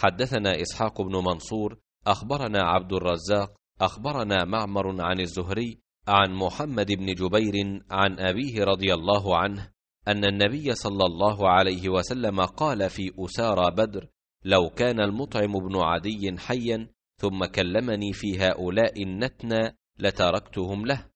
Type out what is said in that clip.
حدثنا إسحاق بن منصور أخبرنا عبد الرزاق أخبرنا معمر عن الزهري عن محمد بن جبير عن أبيه رضي الله عنه أن النبي صلى الله عليه وسلم قال في أسارى بدر لو كان المطعم بن عدي حيا ثم كلمني في هؤلاء النتنى لتركتهم له